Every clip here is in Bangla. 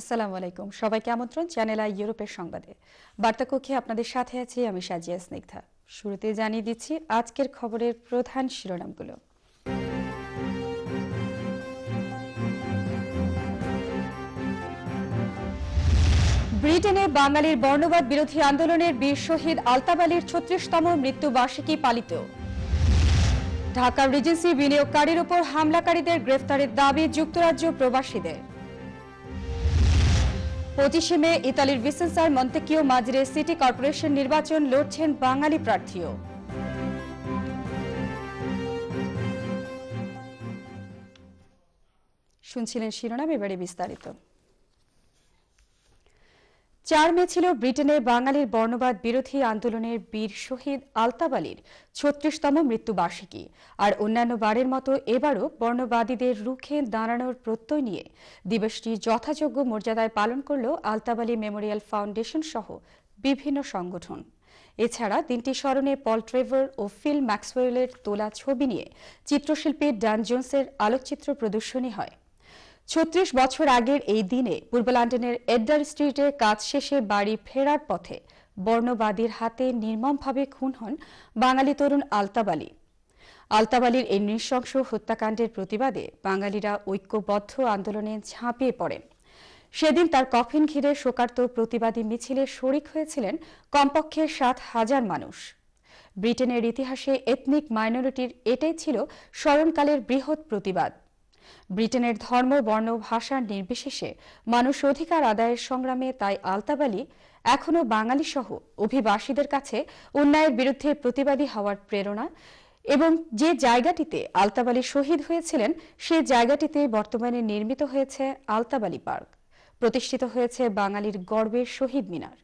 আসসালামু আলাইকুম সবাইকে আমন্ত্রণ চ্যানেল আই ইউরোপের সংবাদে বার্তাকক্ষে আপনাদের সাথে আছি আমি সাজিয়া স্নিগ্ধা শুরুতে জানিয়ে দিচ্ছি আজকের খবরের প্রধান শিরোনামগুলো ব্রিটেনে বাঙালির বর্ণবাদ বিরোধী আন্দোলনের বীর শহীদ আলতাব আলীর ছত্রিশতম মৃত্যুবার্ষিকী পালিত ঢাকা রিজেন্সি বিনিয়োগকারীর উপর হামলাকারীদের গ্রেফতারের দাবি যুক্তরাজ্য প্রবাসীদের পঁচিশে মে ইতালির ভিসেন্সার মন্তেকিও মাজরে সিটি কর্পোরেশন নির্বাচন লড়ছেন বাঙালি প্রার্থীও শুনছিলেন শিরোনাম এবারে বিস্তারিত চার মে ছিল ব্রিটেনে বাঙালির বর্ণবাদ বিরোধী আন্দোলনের বীর শহীদ আলতাব আলীর ছত্রিশতম মৃত্যুবার্ষিকী আর অন্যান্য বারের মতো এবারও বর্ণবাদীদের রুখে দাঁড়ানোর প্রত্যয় নিয়ে দিবসটি যথাযোগ্য মর্যাদায় পালন করল আলতাব আলী মেমোরিয়াল ফাউন্ডেশন সহ বিভিন্ন সংগঠন এছাড়া দিনটি স্মরণে পল ট্রেভার ও ফিল ম্যাক্সওয়েলের তোলা ছবি নিয়ে চিত্রশিল্পী ড্যান জোন্সের আলোকচিত্র প্রদর্শনী হয় ছত্রিশ বছর আগের এই দিনে পূর্ব লন্ডনের এডার স্ট্রিটে কাজ শেষে বাড়ি ফেরার পথে বর্ণবাদীর হাতে নির্মমভাবে খুন হন বাঙালি তরুণ আলতাব আলী আলতাব আলীর এই নৃশংস হত্যাকাণ্ডের প্রতিবাদে বাঙালিরা ঐক্যবদ্ধ আন্দোলনে ঝাঁপিয়ে পড়েন সেদিন তার কফিন ঘিরে শোকার্ত প্রতিবাদী মিছিলে শরিক হয়েছিলেন কমপক্ষে সাত হাজার মানুষ ব্রিটেনের ইতিহাসে এথনিক মাইনরিটির এটাই ছিল স্মরণকালের বৃহৎ প্রতিবাদ ব্রিটেনের ধর্ম বর্ণ ভাষা নির্বিশেষে মানুষ অধিকার আদায়ের সংগ্রামে তাই আলতাবালি এখনও বাঙালি সহ অভিবাসীদের কাছে অন্যায়ের বিরুদ্ধে প্রতিবাদী হওয়ার প্রেরণা এবং যে জায়গাটিতে আলতাবালি শহীদ হয়েছিলেন সে জায়গাটিতে বর্তমানে নির্মিত হয়েছে আলতাবালি পার্ক প্রতিষ্ঠিত হয়েছে বাঙালির গর্বের শহীদ মিনার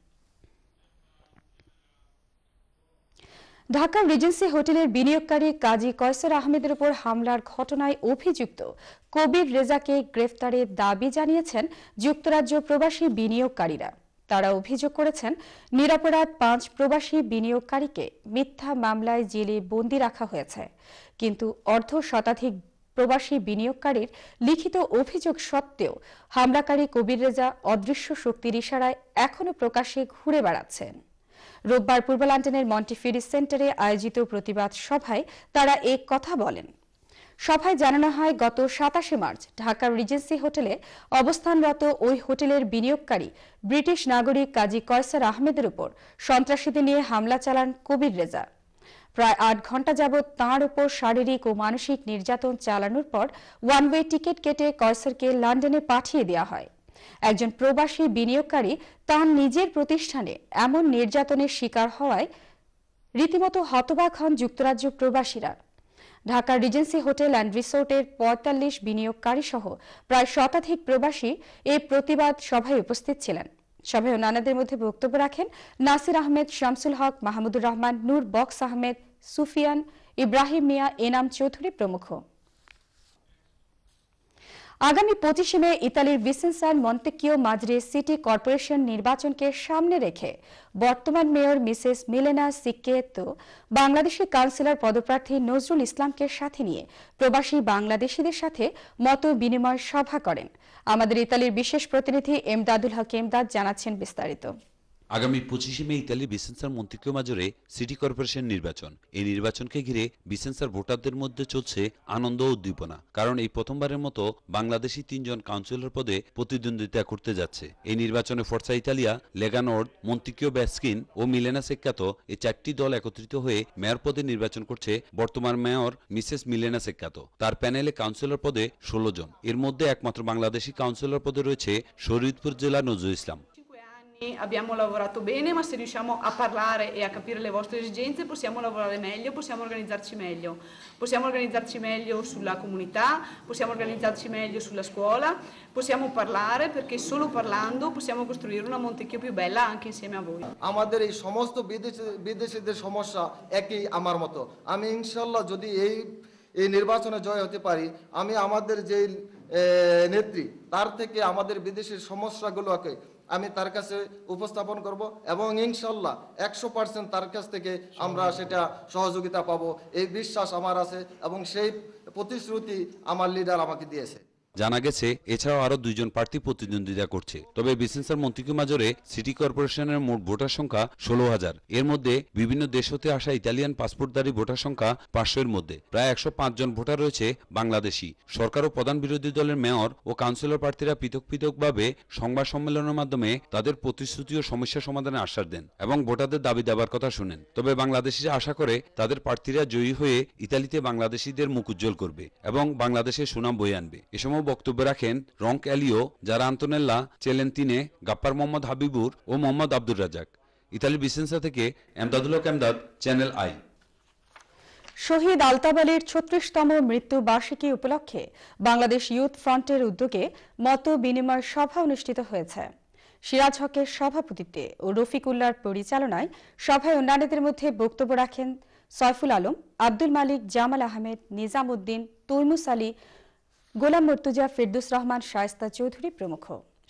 ঢাকা রিজেন্সি হোটেলের বিনিয়োগকারী কাজী কয়সর আহমেদের উপর হামলার ঘটনায় অভিযুক্ত কবির রেজাকে গ্রেফতারের দাবি জানিয়েছেন যুক্তরাজ্য প্রবাসী বিনিয়োগকারীরা তারা অভিযোগ করেছেন নিরাপরাধ পাঁচ প্রবাসী বিনিয়োগকারীকে মিথ্যা মামলায় জেলে বন্দী রাখা হয়েছে কিন্তু অর্ধ শতাধিক প্রবাসী বিনিয়োগকারীর লিখিত অভিযোগ সত্ত্বেও হামলাকারী কবির রেজা অদৃশ্য শক্তির ইশারায় এখনও প্রকাশ্যে ঘুরে বেড়াচ্ছেন রোববার পূর্ব লন্ডনের মন্টিফিরি সেন্টারে আয়োজিত প্রতিবাদ সভায় তারা এক কথা বলেন সভায় জানানো হয় গত সাতাশে মার্চ ঢাকার রিজেন্সি হোটেলে অবস্থানরত ওই হোটেলের বিনিয়োগকারী ব্রিটিশ নাগরিক কাজী কয়সার আহমেদের উপর সন্ত্রাসীদের নিয়ে হামলা চালান কবির রেজা প্রায় আট ঘন্টা যাবৎ তাঁর উপর শারীরিক ও মানসিক নির্যাতন চালানোর পর ওয়ান ওয়ে টিকিট কেটে কয়সারকে লন্ডনে পাঠিয়ে দেওয়া হয় একজন প্রবাসী বিনিয়োগকারী তার নিজের প্রতিষ্ঠানে এমন নির্যাতনের শিকার হওয়ায় রীতিমতো হতবাক হন যুক্তরাজ্য প্রবাসীরা ঢাকা রিজেন্সি হোটেল অ্যান্ড রিসোর্টের পঁয়তাল্লিশ বিনিয়োগকারী সহ প্রায় শতাধিক প্রবাসী এই প্রতিবাদ সভায় উপস্থিত ছিলেন সভায় নানাদের মধ্যে বক্তব্য রাখেন নাসির আহমেদ শামসুল হক মাহমুদুর রহমান নূর বক্স আহমেদ সুফিয়ান ইব্রাহিম মিয়া এনাম চৌধুরী প্রমুখ আগামী পঁচিশে মে ইতালির ভিসেন্সান মন্তেকিও মাদ্রি সিটি কর্পোরেশন নির্বাচনকে সামনে রেখে বর্তমান মেয়র মিসেস মিলেনা সিকেতো বাংলাদেশের কাউন্সিলর পদপ্রার্থী নজরুল ইসলামকে সাথে নিয়ে প্রবাসী বাংলাদেশিদের সাথে মত বিনিময় সভা করেন আমাদের ইতালির বিশেষ প্রতিনিধি এমদাদুল হক এমদাদ জানাচ্ছেন বিস্তারিত আগামী পঁচিশে মে ইতালি বিসেন্সার মন্ত্রীকে মাজরে সিটি কর্পোরেশন নির্বাচন এই নির্বাচনকে ঘিরে বিসেন্সার ভোটারদের মধ্যে চলছে আনন্দ উদ্দীপনা কারণ এই প্রথমবারের মতো বাংলাদেশি তিনজন কাউন্সিলর পদে প্রতিদ্বন্দ্বিতা করতে যাচ্ছে এই নির্বাচনে ফর্সা ইতালিয়া লেগানোর্ড মন্তিকীয় ব্যাসকিন ও মিলেনা সেক্কাত এই চারটি দল একত্রিত হয়ে মেয়র পদে নির্বাচন করছে বর্তমান মেয়র মিসেস মিলেনা সেক্কাত তার প্যানেলে কাউন্সিলর পদে ষোলো জন এর মধ্যে একমাত্র বাংলাদেশি কাউন্সিলর পদে রয়েছে শরীদপুর জেলা নজরুল ইসলাম abbiamo lavorato bene, ma se riusciamo a parlare e a capire le vostre esigenze possiamo lavorare meglio, possiamo organizzarci meglio. Possiamo organizzarci meglio sulla comunità, possiamo organizzarci meglio sulla scuola, possiamo parlare perché solo parlando possiamo costruire una Montecchio più bella anche insieme a voi. আমাদের এই সমস্ত বিদেশিদের সমস্যা একই আমার মতো আমি ইনশাল্লাহ যদি এই এই নির্বাচনে জয় হতে পারি আমি আমাদের যে নেত্রী তার থেকে আমাদের বিদেশের সমস্যাগুলোকে আমি তার কাছে উপস্থাপন করব এবং ইনশাল্লাহ একশো পার্সেন্ট তার কাছ থেকে আমরা সেটা সহযোগিতা পাব এই বিশ্বাস আমার আছে এবং সেই প্রতিশ্রুতি আমার লিডার আমাকে দিয়েছে জানা গেছে এছাড়াও আরও দুইজন প্রার্থী প্রতিদ্বন্দ্বিতা করছে তবে বিসেন্সার মন্ত্রীকে মাজরে সিটি কর্পোরেশনের মোট ভোটার সংখ্যা ষোলো হাজার এর মধ্যে বিভিন্ন দেশ হতে আসা ইতালিয়ান পাসপোর্টধারী ভোটার সংখ্যা এর মধ্যে প্রায় একশো জন ভোটার রয়েছে বাংলাদেশি সরকার ও প্রধান বিরোধী দলের মেয়র ও কাউন্সিলর প্রার্থীরা পৃথক পৃথকভাবে সংবাদ সম্মেলনের মাধ্যমে তাদের প্রতিশ্রুতি ও সমস্যা সমাধানে আশ্বাস দেন এবং ভোটারদের দাবি দেওয়ার কথা শুনেন তবে বাংলাদেশিরা আশা করে তাদের প্রার্থীরা জয়ী হয়ে ইতালিতে বাংলাদেশিদের মুখ উজ্জ্বল করবে এবং বাংলাদেশের সুনাম বয়ে আনবে এ সময় বক্তব্য রাখেন রং এলিও যারা আন্তোনেল্লা চেলেন্তিনে গাপ্পার মোহাম্মদ হাবিবুর ও মোহাম্মদ আব্দুর রাজাক ইতালি বিসেন্সা থেকে এমদাদুল এমদাদ চ্যানেল আই শহীদ আলতাব আলীর ছত্রিশতম মৃত্যুবার্ষিকী উপলক্ষে বাংলাদেশ ইউথ ফ্রন্টের উদ্যোগে মত বিনিময় সভা অনুষ্ঠিত হয়েছে সিরাজ হকের সভাপতিত্বে ও রফিকুল্লার পরিচালনায় সভায় অন্যান্যদের মধ্যে বক্তব্য রাখেন সয়ফুল আলম আব্দুল মালিক জামাল আহমেদ নিজাম উদ্দিন তুরমুস আলী গোলাম মর্তুজা ফিরদুস রহমান শায়স্তা চৌধুরী প্রমুখ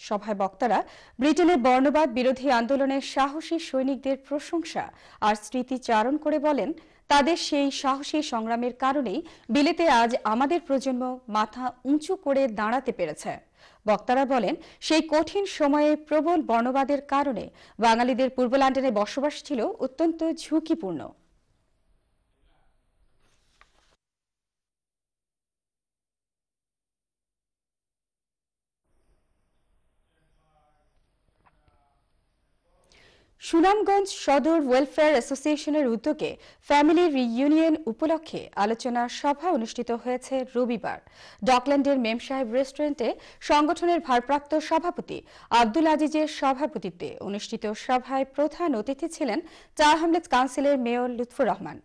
সভায় বক্তারা ব্রিটেনের বর্ণবাদ বিরোধী আন্দোলনের সাহসী সৈনিকদের প্রশংসা আর স্মৃতিচারণ করে বলেন তাদের সেই সাহসী সংগ্রামের কারণেই বিলেতে আজ আমাদের প্রজন্ম মাথা উঁচু করে দাঁড়াতে পেরেছে বক্তারা বলেন সেই কঠিন সময়ে প্রবল বর্ণবাদের কারণে বাঙালিদের পূর্ব লন্ডনে বসবাস ছিল অত্যন্ত ঝুঁকিপূর্ণ সুনামগঞ্জ সদর ওয়েলফেয়ার অ্যাসোসিয়েশনের উদ্যোগে ফ্যামিলি রিইউনিয়ন উপলক্ষে আলোচনা সভা অনুষ্ঠিত হয়েছে রবিবার ডকল্যান্ডের মেম সাহেব রেস্টুরেন্টে সংগঠনের ভারপ্রাপ্ত সভাপতি আব্দুল আজিজের সভাপতিত্বে অনুষ্ঠিত সভায় প্রধান অতিথি ছিলেন চা হামলেজ কাউন্সিলের মেয়র লুৎফুর রহমান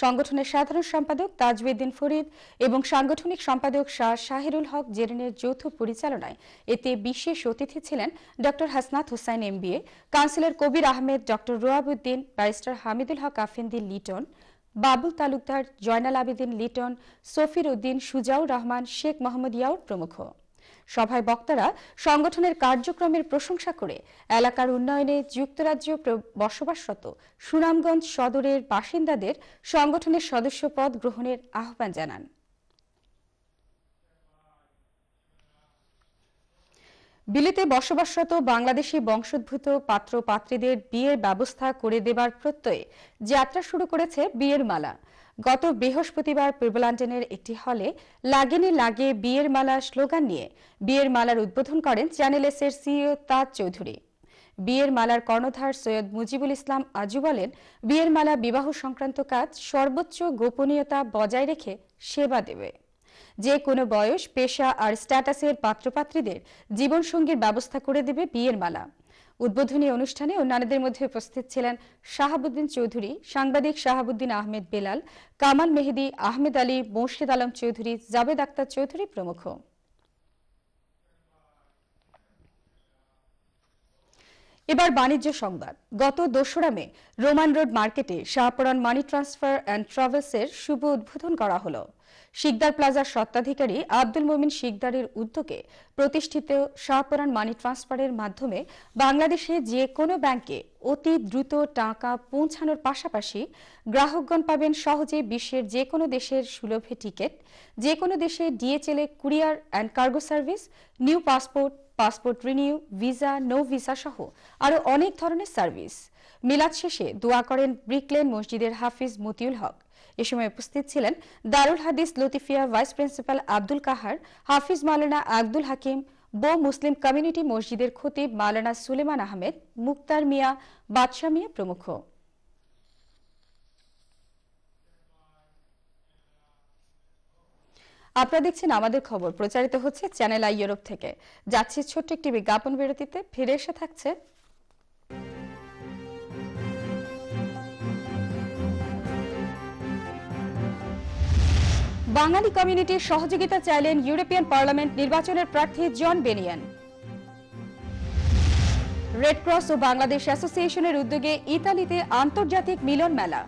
সংগঠনের সাধারণ সম্পাদক তাজউদ্দিন ফরিদ এবং সাংগঠনিক সম্পাদক শাহ শাহিরুল হক জেরিনের যৌথ পরিচালনায় এতে বিশেষ অতিথি ছিলেন doctor Hasnat Hossain MBA councillor Kabir Ahmed doctor Roabuddin barrister Hamidul Haque Afendi Liton Babul Talukdar Joynal Abedin Liton Safir Uddin Sujaur Rahman Sheikh Mohammad Yaur প্রমুখ সভায় বক্তারা সংগঠনের কার্যক্রমের প্রশংসা করে এলাকার উন্নয়নে যুক্তরাজ্য বসবাসরত সুনামগঞ্জ সদরের বাসিন্দাদের সংগঠনের সদস্যপদ গ্রহণের আহ্বান জানান বিলেতে বসবাসরত বাংলাদেশি বংশোদ্ভূত পাত্র পাত্রীদের বিয়ের ব্যবস্থা করে দেবার প্রত্যয়ে যাত্রা শুরু করেছে বিয়ের মালা গত বৃহস্পতিবার পূর্বলান্ডনের একটি হলে লাগেনে লাগে বিয়ের মালা স্লোগান নিয়ে বিয়ের মালার উদ্বোধন করেন চ্যানেল এর সিইও তাজ চৌধুরী বিয়ের মালার কর্ণধার সৈয়দ মুজিবুল ইসলাম আজু বলেন বিয়ের মালা বিবাহ সংক্রান্ত কাজ সর্বোচ্চ গোপনীয়তা বজায় রেখে সেবা দেবে যে কোনো বয়স পেশা আর স্ট্যাটাসের পাত্রপাত্রীদের জীবনসঙ্গীর ব্যবস্থা করে দেবে বিয়ের মালা উদ্বোধনী অনুষ্ঠানে অন্যান্যদের মধ্যে উপস্থিত ছিলেন শাহাবুদ্দিন চৌধুরী সাংবাদিক শাহাবুদ্দিন আহমেদ বেলাল কামাল মেহেদি আহমেদ আলী মোর্শেদ আলম চৌধুরী জাবেদ আক্তার চৌধুরী প্রমুখ এবার বাণিজ্য সংবাদ গত দোসরা মে রোমান রোড মার্কেটে শাহপরান মানি ট্রান্সফার অ্যান্ড ট্রাভেলসের শুভ উদ্বোধন করা হলো শিকদার প্লাজার স্বত্বাধিকারী আব্দুল মোমিন শিকদারের উদ্যোগে প্রতিষ্ঠিত শাহপরান মানি ট্রান্সফারের মাধ্যমে বাংলাদেশে যে কোনো ব্যাংকে অতি দ্রুত টাকা পৌঁছানোর পাশাপাশি গ্রাহকগণ পাবেন সহজে বিশ্বের যে কোনো দেশের সুলভে টিকিট যে কোনো দেশে এ courier and cargo service new passport passport renew visa no visa সহ আরও অনেক ধরনের সার্ভিস মিলাদ শেষে দোয়া করেন ব্রিকলেন মসজিদের হাফিজ মতিউল হক এ সময় উপস্থিত ছিলেন দারুল হাদিস লতিফিয়া ভাইস প্রিন্সিপাল আব্দুল কাহার হাফিজ মালানা আব্দুল হাকিম বো মুসলিম কমিউনিটি মসজিদের খতিব মালানা সুলেমান আহমেদ মুক্তার মিয়া বাদশা মিয়া প্রমুখ আপনারা দেখছেন আমাদের খবর প্রচারিত হচ্ছে চ্যানেল আই ইউরোপ থেকে যাচ্ছি ছোট্ট একটি বিজ্ঞাপন বিরতিতে ফিরে এসে থাকছে বাঙালি কমিউনিটির সহযোগিতা চাইলেন ইউরোপিয়ান পার্লামেন্ট নির্বাচনের প্রার্থী জন বেনিয়ান রেডক্রস ও বাংলাদেশ অ্যাসোসিয়েশনের উদ্যোগে ইতালিতে আন্তর্জাতিক মিলন মেলা